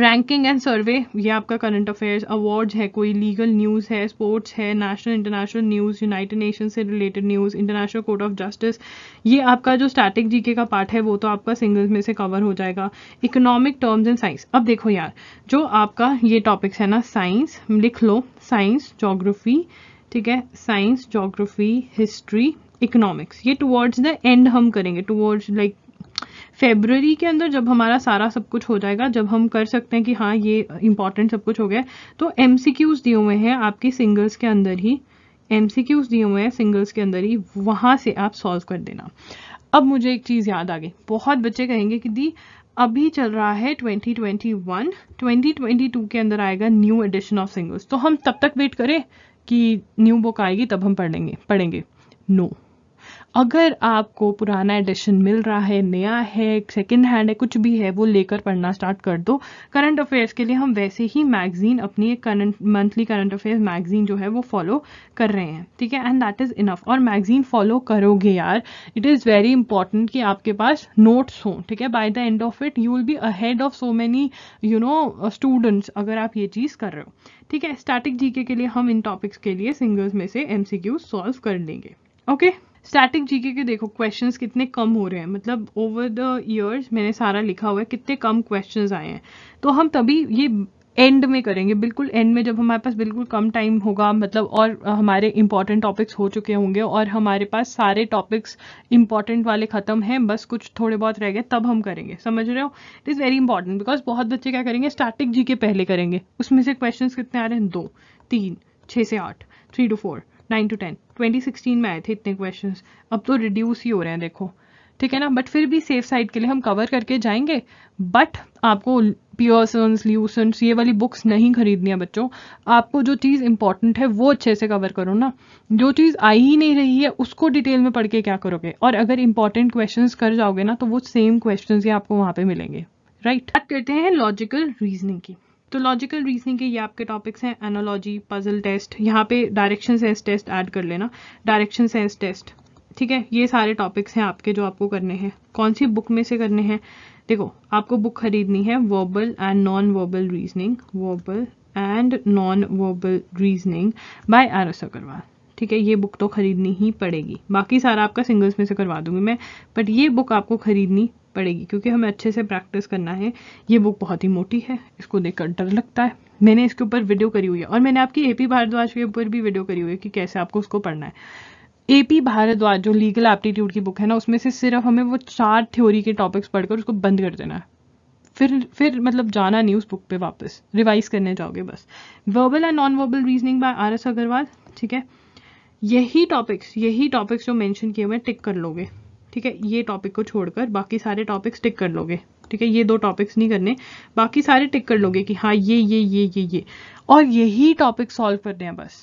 रैंकिंग एंड सर्वे ये आपका करंट अफेयर्स अवार्ड्स है कोई लीगल न्यूज़ है स्पोर्ट्स है national international news United Nation से related news international court of justice ये आपका जो स्टैटिक जीके का पार्ट है वो तो आपका सिंगल्स में से कवर हो जाएगा इकोनॉमिक टर्म्स एंड साइंस अब देखो यार जो आपका ये टॉपिक्स है ना साइंस लिख लो साइंस जोग्राफी ठीक है साइंस जोग्राफी हिस्ट्री इकोनॉमिक्स ये टुवर्ड्स द एंड हम करेंगे टुवर्ड्स लाइक फेबररी के अंदर जब हमारा सारा सब कुछ हो जाएगा जब हम कर सकते हैं कि हाँ ये इंपॉर्टेंट सब कुछ हो गया तो एम दिए हुए हैं आपकी सिंगल्स के अंदर ही एम दिए हुए हैं सिंगल्स के अंदर ही वहाँ से आप सॉल्व कर देना अब मुझे एक चीज़ याद आ गई बहुत बच्चे कहेंगे कि दी अभी चल रहा है 2021 2022 के अंदर आएगा न्यू एडिशन ऑफ सिंगल्स तो हम तब तक वेट करें कि न्यू बुक आएगी तब हम पढ़ेंगे पढ़ेंगे नो no. अगर आपको पुराना एडिशन मिल रहा है नया है सेकेंड हैंड है कुछ भी है वो लेकर पढ़ना स्टार्ट कर दो करंट अफेयर्स के लिए हम वैसे ही मैगजीन अपनी current monthly current affairs magazine जो है वो फॉलो कर रहे हैं ठीक है एंड दैट इज़ इनफ और मैगजीन फॉलो करोगे यार इट इज़ वेरी इंपॉर्टेंट कि आपके पास नोट्स हों ठीक है by the end of it you will be ahead of so many you know students अगर आप ये चीज़ कर रहे हो ठीक है स्टैटिक जीके के लिए हम इन टॉपिक्स के लिए सिंगल्स में से एम सी क्यू सॉल्व कर लेंगे ओके okay? स्टैटिक जीके के देखो क्वेश्चंस कितने कम हो रहे हैं मतलब ओवर द ईयर्स मैंने सारा लिखा हुआ है कितने कम क्वेश्चंस आए हैं तो हम तभी ये एंड में करेंगे बिल्कुल एंड में जब हमारे पास बिल्कुल कम टाइम होगा मतलब और हमारे इंपॉर्टेंट टॉपिक्स हो चुके होंगे और हमारे पास सारे टॉपिक्स इंपॉर्टेंट वाले ख़त्म हैं बस कुछ थोड़े बहुत रह गए तब हम करेंगे समझ रहे हो it is very important because बहुत बच्चे क्या करेंगे स्टैटिक जी के पहले करेंगे उसमें से क्वेश्चन कितने आ रहे हैं दो तीन छः से आठ three to four nine to ten twenty sixteen में आए थे इतने क्वेश्चन अब तो रिड्यूस ही हो रहे हैं देखो ठीक है ना बट फिर भी सेफ साइड के लिए हम कवर करके जाएंगे बट आपको पियर्सन्स ल्यूसन्स ये वाली बुक्स नहीं खरीदनी है बच्चों आपको जो चीज़ इंपॉर्टेंट है वो अच्छे से कवर करो ना जो चीज़ आई ही नहीं रही है उसको डिटेल में पढ़ के क्या करोगे और अगर इंपॉर्टेंट क्वेश्चन कर जाओगे ना तो वो सेम क्वेश्चन ही आपको वहाँ पर मिलेंगे राइट right? बात करते हैं लॉजिकल रीजनिंग की तो लॉजिकल रीजनिंग के ये आपके टॉपिक्स हैं एनोलॉजी पजल टेस्ट यहाँ पे डायरेक्शन सेंस टेस्ट ऐड कर लेना डायरेक्शन सेंस टेस्ट ठीक है ये सारे टॉपिक्स हैं आपके जो आपको करने हैं कौन सी बुक में से करने हैं देखो आपको बुक खरीदनी है verbal and non verbal reasoning verbal and non verbal reasoning by R S Agarwal ठीक है ये बुक तो खरीदनी ही पड़ेगी बाकी सारा आपका सिंगल्स में से करवा दूंगी मैं बट ये बुक आपको खरीदनी पड़ेगी क्योंकि हमें अच्छे से प्रैक्टिस करना है ये बुक बहुत ही मोटी है इसको देखकर डर लगता है मैंने इसके ऊपर वीडियो करी हुई है और मैंने आपकी ए पी भारद्वाज के ऊपर भी वीडियो करी हुई है कि कैसे आपको उसको पढ़ना है ए पी भारद्वाज जो लीगल एप्टीट्यूड की बुक है ना उसमें से सिर्फ हमें वो चार थ्योरी के टॉपिक्स पढ़कर उसको बंद कर देना है फिर फिर मतलब जाना नहीं उस बुक पे वापस रिवाइज करने जाओगे बस verbal and non verbal reasoning by R S Agarwal ठीक है यही टॉपिक्स यही टॉपिक्स जो मेंशन किए हुए टिक कर लोगे ठीक है ये टॉपिक को छोड़कर बाकी सारे टॉपिक्स टिक कर लोगे ठीक है ये दो टॉपिक्स नहीं करने बाकी सारे टिक कर लोगे कि हाँ ये ये ये ये ये और यही टॉपिक सॉल्व करने हैं बस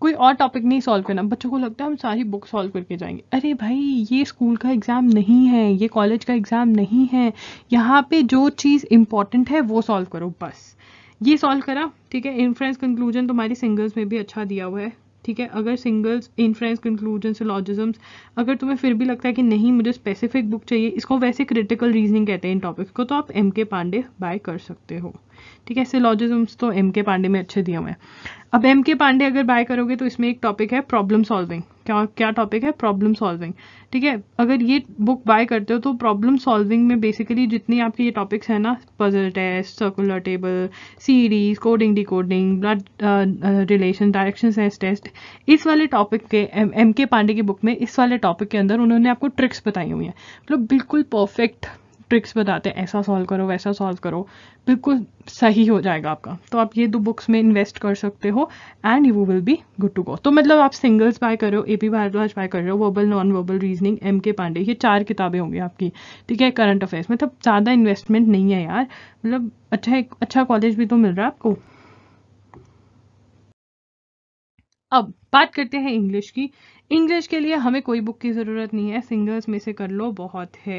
कोई और टॉपिक नहीं सॉल्व करना बच्चों को लगता है हम सारी बुक सॉल्व करके जाएंगे अरे भाई ये स्कूल का एग्ज़ाम नहीं है ये कॉलेज का एग्ज़ाम नहीं है यहाँ पे जो चीज़ इंपॉर्टेंट है वो सॉल्व करो बस ये सॉल्व करा ठीक है इन्फ्रेंस कंक्लूजन तुम्हारी सिंगल्स में भी अच्छा दिया हुआ है ठीक है अगर सिंगल्स इन्फ्रेंस कंक्लूजन सिलॉजिजम्स अगर तुम्हें फिर भी लगता है कि नहीं मुझे स्पेसिफिक बुक चाहिए इसको वैसे क्रिटिकल रीजनिंग कहते हैं इन टॉपिक्स को तो आप एम के पांडे बाय कर सकते हो ठीक है सिलॉजिजम्स तो एम के पांडे में अच्छे दिए हुए हैं अब एम के पांडे अगर बाय करोगे तो इसमें एक टॉपिक है प्रॉब्लम सॉल्विंग क्या क्या टॉपिक है प्रॉब्लम सॉल्विंग ठीक है अगर ये बुक बाय करते हो तो प्रॉब्लम सॉल्विंग में बेसिकली जितनी आपके ये टॉपिक्स हैं ना puzzle test circular table series coding decoding blood relation direction sense test इस वाले टॉपिक के एम के पांडे की बुक में इस वाले टॉपिक के अंदर उन्होंने आपको ट्रिक्स बताई हुई हैं मतलब बिल्कुल परफेक्ट ट्रिक्स बताते हैं ऐसा सॉल्व करो वैसा सॉल्व करो बिल्कुल सही हो जाएगा आपका तो आप ये दो बुक्स में इन्वेस्ट कर सकते हो and you will be good to go तो मतलब आप सिंगल्स बाय कर रहे हो ए पी भारद्वाज बाय कर रहे हो verbal non verbal reasoning M K Pandey ये चार किताबें होंगी आपकी ठीक है करंट अफेयर्स मतलब ज़्यादा इन्वेस्टमेंट नहीं है यार मतलब अच्छा एक अच्छा कॉलेज भी तो मिल रहा है आपको अब बात करते हैं इंग्लिश की इंग्लिश के लिए हमें कोई बुक की ज़रूरत नहीं है सिंगल्स में से कर लो बहुत है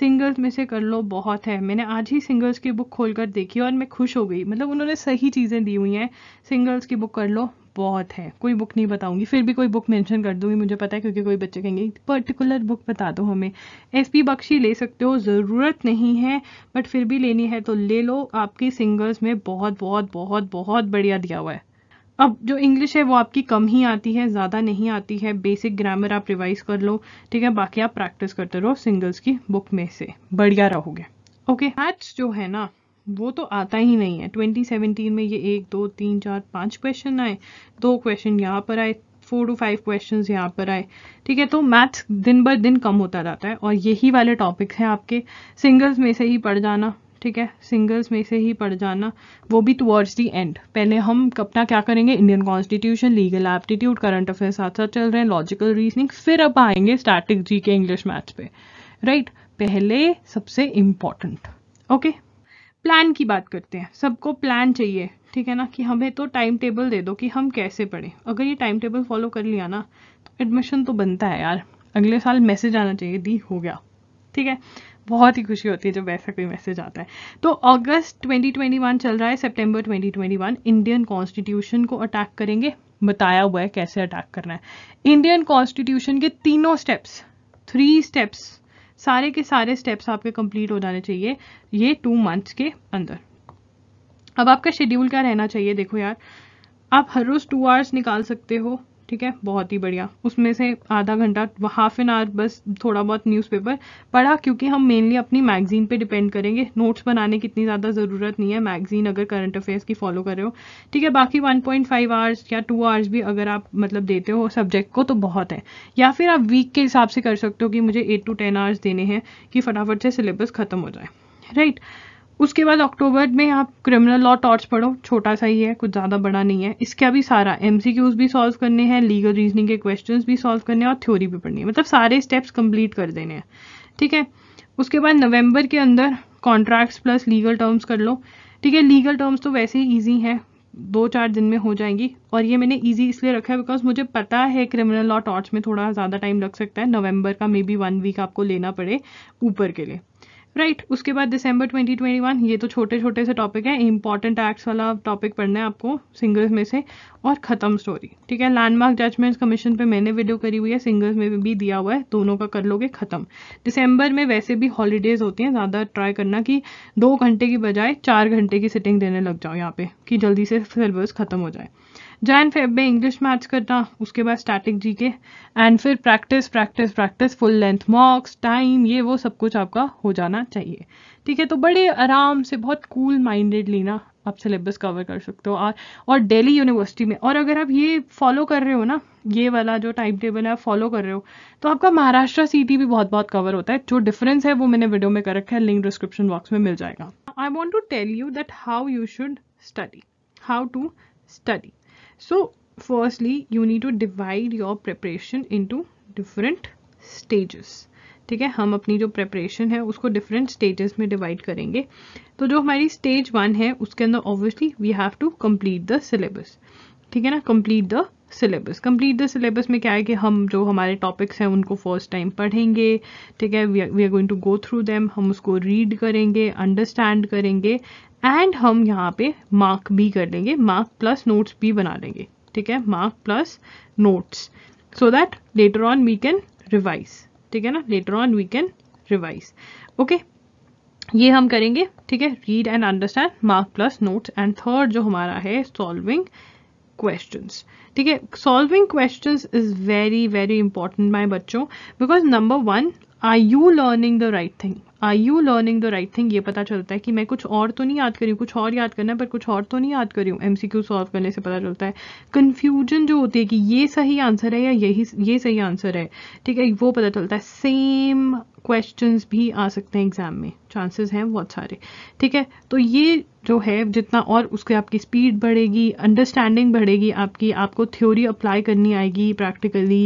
सिंगल्स में से कर लो बहुत है मैंने आज ही सिंगल्स की बुक खोल कर देखी और मैं खुश हो गई मतलब उन्होंने सही चीज़ें दी हुई हैं सिंगल्स की बुक कर लो बहुत है कोई बुक नहीं बताऊंगी फिर भी कोई बुक मेंशन कर दूंगी मुझे पता है क्योंकि कोई बच्चे कहेंगे पर्टिकुलर बुक बता दो हमें एस पी बख्शी ले सकते हो ज़रूरत नहीं है बट फिर भी लेनी है तो ले लो आपकी सिंगल्स में बहुत बहुत बहुत बहुत बढ़िया दिया हुआ है अब जो इंग्लिश है वो आपकी कम ही आती है ज़्यादा नहीं आती है बेसिक ग्रामर आप रिवाइज कर लो ठीक है बाकी आप प्रैक्टिस करते रहो सिंगल्स की बुक में से बढ़िया रहोगे ओके मैथ्स जो है ना वो तो आता ही नहीं है 2017 में ये एक दो तीन चार पाँच क्वेश्चन आए दो क्वेश्चन यहाँ पर आए फोर टू फाइव क्वेश्चन यहाँ पर आए ठीक है तो मैथ्स दिन बर दिन कम होता जाता है और यही वाले टॉपिक्स हैं आपके सिंगल्स में से ही पढ़ जाना ठीक है सिंगल्स में से ही पड़ जाना वो भी टुवर्ड्स दी एंड पहले हम अपना क्या करेंगे Indian constitution legal aptitude current affair साथ साथ चल रहे हैं लॉजिकल रीजनिंग फिर अब आएंगे स्टैटिक जी के इंग्लिश मैथ्स पे राइट पहले सबसे इम्पॉर्टेंट ओके प्लान की बात करते हैं सबको प्लान चाहिए ठीक है ना कि हमें तो टाइम टेबल दे दो कि हम कैसे पढ़ें अगर ये टाइम टेबल फॉलो कर लिया ना तो एडमिशन तो बनता है यार अगले साल मैसेज आना चाहिए दी हो गया ठीक है बहुत ही खुशी होती है जब ऐसा कोई मैसेज आता है तो अगस्त 2021 चल रहा है सितंबर 2021 इंडियन कॉन्स्टिट्यूशन को अटैक करेंगे बताया हुआ है कैसे अटैक करना है इंडियन कॉन्स्टिट्यूशन के तीनों स्टेप्स थ्री स्टेप्स सारे के सारे स्टेप्स आपके कंप्लीट हो जाने चाहिए ये टू मंथ्स के अंदर अब आपका शेड्यूल क्या रहना चाहिए देखो यार आप हर रोज़ टू आवर्स निकाल सकते हो ठीक है बहुत ही बढ़िया उसमें से आधा घंटा हाफ एन आवर बस थोड़ा बहुत न्यूज़पेपर पढ़ा क्योंकि हम मेनली अपनी मैगजीन पे डिपेंड करेंगे नोट्स बनाने की इतनी ज़्यादा ज़रूरत नहीं है मैगजीन अगर करंट अफेयर्स की फॉलो कर रहे हो ठीक है बाकी 1.5 पॉइंट आवर्स या टू आवर्स भी अगर आप मतलब देते हो सब्जेक्ट को तो बहुत है या फिर आप वीक के हिसाब से कर सकते हो कि मुझे एट टू टेन आवर्स देने हैं कि फटाफट से सिलेबस ख़त्म हो जाए राइट right? उसके बाद अक्टूबर में आप क्रिमिनल लॉ टॉर्च पढ़ो छोटा सा ही है कुछ ज़्यादा बड़ा नहीं है इसका भी सारा एम भी सॉल्व करने हैं लीगल रीजनिंग के क्वेश्चन भी सॉल्व करने हैं और थ्योरी भी पढ़नी है मतलब सारे स्टेप्स कंप्लीट कर देने हैं ठीक है उसके बाद नवंबर के अंदर कॉन्ट्रैक्ट्स प्लस लीगल टर्म्स कर लो ठीक है लीगल टर्म्स तो वैसे ही ईजी हैं दो चार दिन में हो जाएंगी और ये मैंने इजी इसलिए रखा है बिकॉज मुझे पता है क्रिमिनल लॉ टॉर्च में थोड़ा ज़्यादा टाइम लग सकता है नवंबर का मे बी वन वीक आपको लेना पड़े ऊपर के लिए राइट right, उसके बाद दिसंबर 2021 ये तो छोटे छोटे से टॉपिक है इंपॉर्टेंट एक्ट्स वाला टॉपिक पढ़ना है आपको सिंगल्स में से और ख़त्म स्टोरी ठीक है लैंडमार्क जजमेंट्स कमीशन पे मैंने वीडियो करी हुई है सिंगल्स में भी दिया हुआ है दोनों का कर लोगे ख़त्म दिसंबर में वैसे भी हॉलीडेज़ होती हैं ज़्यादा ट्राई करना कि दो घंटे की बजाय चार घंटे की सिटिंग देने लग जाओ यहाँ पे कि जल्दी से सिलेबस ख़त्म हो जाए जैन फेब में इंग्लिश मैथ्स करना उसके बाद स्टैटिक जी के एंड फिर practice practice practice full length mocks time ये वो सब कुछ आपका हो जाना चाहिए ठीक है तो बड़े आराम से बहुत कूल माइंडेड लेना आप सिलेबस कवर कर सकते हो और और यूनिवर्सिटी में और अगर आप ये फॉलो कर रहे हो ना ये वाला जो टाइम टेबल है आप फॉलो कर रहे हो तो आपका महाराष्ट्र सीटी भी बहुत बहुत कवर होता है जो डिफरेंस है वो मैंने वीडियो में कर रखा है लिंक डिस्क्रिप्शन बॉक्स में मिल जाएगा I want to tell you that how you should study how to study so firstly you need to divide your preparation into different stages ठीक है हम अपनी जो प्रेपरेशन है उसको डिफरेंट स्टेजेस में डिवाइड करेंगे तो जो हमारी स्टेज वन है उसके अंदर obviously we have to complete the syllabus ठीक है ना complete the syllabus complete the syllabus में क्या है कि हम जो हमारे टॉपिक्स हैं उनको फर्स्ट टाइम पढ़ेंगे ठीक है we are going to go through them हम उसको रीड करेंगे अंडरस्टैंड करेंगे एंड हम यहाँ पे मार्क भी कर लेंगे मार्क प्लस नोट्स भी बना देंगे ठीक है mark plus notes so that later on we can revise ठीक है ना later on we can revise okay ये हम करेंगे ठीक है read and understand mark plus notes and third जो हमारा है सॉल्विंग questions ठीक है solving question is very very important my बच्चों because number one I you learning the right thing I you learning the right thing ये पता चलता है कि मैं कुछ और तो नहीं याद करी हूँ कुछ और याद करना है पर कुछ और तो नहीं याद करी हूँ एम सी क्यू सॉल्व करने से पता चलता है कन्फ्यूजन जो होती है कि ये सही आंसर है या यही ये सही आंसर है ठीक है वो पता चलता है सेम क्वेश्चंस भी आ सकते हैं एग्ज़ाम में चांसेस हैं बहुत सारे ठीक है तो ये जो है जितना और उसके आपकी स्पीड बढ़ेगी अंडरस्टैंडिंग बढ़ेगी आपकी आपको थ्योरी अप्लाई करनी आएगी प्रैक्टिकली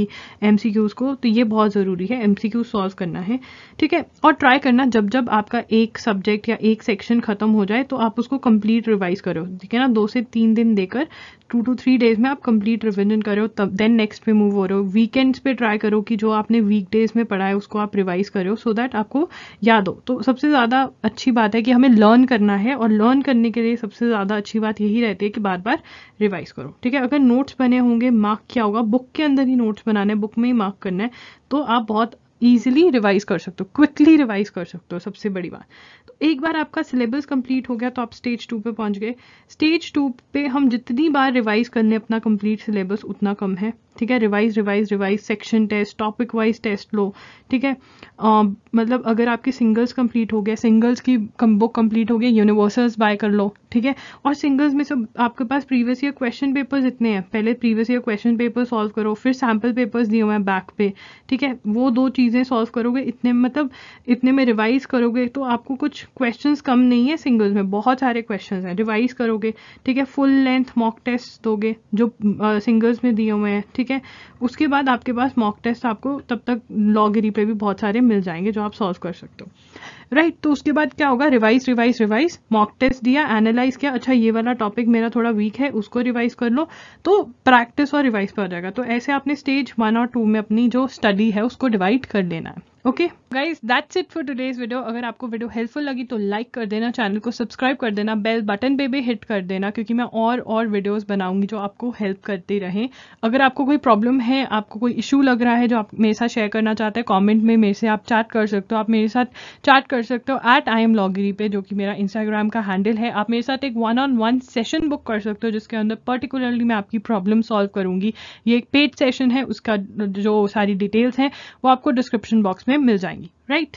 एम को तो ये बहुत ज़रूरी है एम सॉल्व करना है ठीक है और ट्राई करना जब जब आपका एक सब्जेक्ट या एक सेक्शन ख़त्म हो जाए तो आप उसको कंप्लीट रिवाइज करो ठीक है ना दो से तीन दिन देकर टू टू थ्री डेज में आप कंप्लीट रिविजन करो तब देन नेक्स्ट पे मूव हो रहे हो वीकेंड्स पे ट्राई करो कि जो आपने वीक डेज में पढ़ा है उसको आप रिवाइज करो हो सो so दैट आपको याद हो तो सबसे ज़्यादा अच्छी बात है कि हमें लर्न करना है और लर्न करने के लिए सबसे ज़्यादा अच्छी बात यही रहती है कि बार बार रिवाइज करो ठीक है अगर नोट्स बने होंगे मार्क क्या होगा बुक के अंदर ही नोट्स बनाने बुक में ही मार्क करना है तो आप बहुत ईजिली रिवाइज कर सकते हो क्विकली रिवाइज कर सकते हो सबसे बड़ी बात तो एक बार आपका सिलेबस कंप्लीट हो गया तो आप स्टेज टू पे पहुंच गए स्टेज टू पे हम जितनी बार रिवाइज कर लें अपना कंप्लीट सिलेबस उतना कम है ठीक है revise revise revise section test topic wise test लो ठीक है uh, मतलब अगर आपकी सिंगल्स कंप्लीट हो गया सिंगल्स की बुक कंप्लीट हो गई यूनिवर्सल्स बाय कर लो ठीक है और सिंगल्स में सब आपके पास प्रीवियस ईयर क्वेश्चन पेपर्स इतने हैं पहले previous year question paper solve करो फिर सैम्पल पेपर्स दिए हुए हैं बैक पे ठीक है वो दो चीज़ें सॉल्व करोगे इतने मतलब इतने में रिवाइज करोगे तो आपको कुछ क्वेश्चन कम नहीं है सिंगल्स में बहुत सारे क्वेश्चन हैं रिवाइज करोगे ठीक है फुल लेंथ मॉक टेस्ट दोगे जो सिंगल्स uh, में दिए हुए हैं ठीक ठीक है उसके बाद आपके पास मॉक टेस्ट आपको तब तक लॉगिरी पे भी बहुत सारे मिल जाएंगे जो आप सॉल्व कर सकते हो राइट right, तो उसके बाद क्या होगा revise revise revise mock test दिया एनालाइज किया अच्छा ये वाला टॉपिक मेरा थोड़ा वीक है उसको रिवाइज कर लो तो प्रैक्टिस और रिवाइज पर हो जाएगा तो ऐसे आपने स्टेज वन और टू में अपनी जो स्टडी है उसको डिवाइड कर लेना है okay guys that's it for today's video अगर आपको वीडियो हेल्पफुल लगी तो लाइक कर देना चैनल को सब्सक्राइब कर देना बेल बटन पे भी हिट कर देना क्योंकि मैं और और वीडियोस बनाऊंगी जो आपको हेल्प करती रहें अगर आपको कोई प्रॉब्लम है आपको कोई इशू लग रहा है जो आप मेरे साथ शेयर करना चाहते हैं कॉमेंट में मेरे से आप चैट कर सकते हो आप मेरे साथ चैट कर सकते हो एट आई एम लॉगरी पे जो कि मेरा इंस्टाग्राम का हैंडल है आप मेरे साथ एक one on one session book कर सकते हो जिसके अंदर पर्टिकुलरली मैं आपकी प्रॉब्लम सॉल्व करूंगी ये एक पेड सेशन है उसका जो सारी डिटेल्स हैं वो आपको डिस्क्रिप्शन बॉक्स में में मिल जाएंगी राइट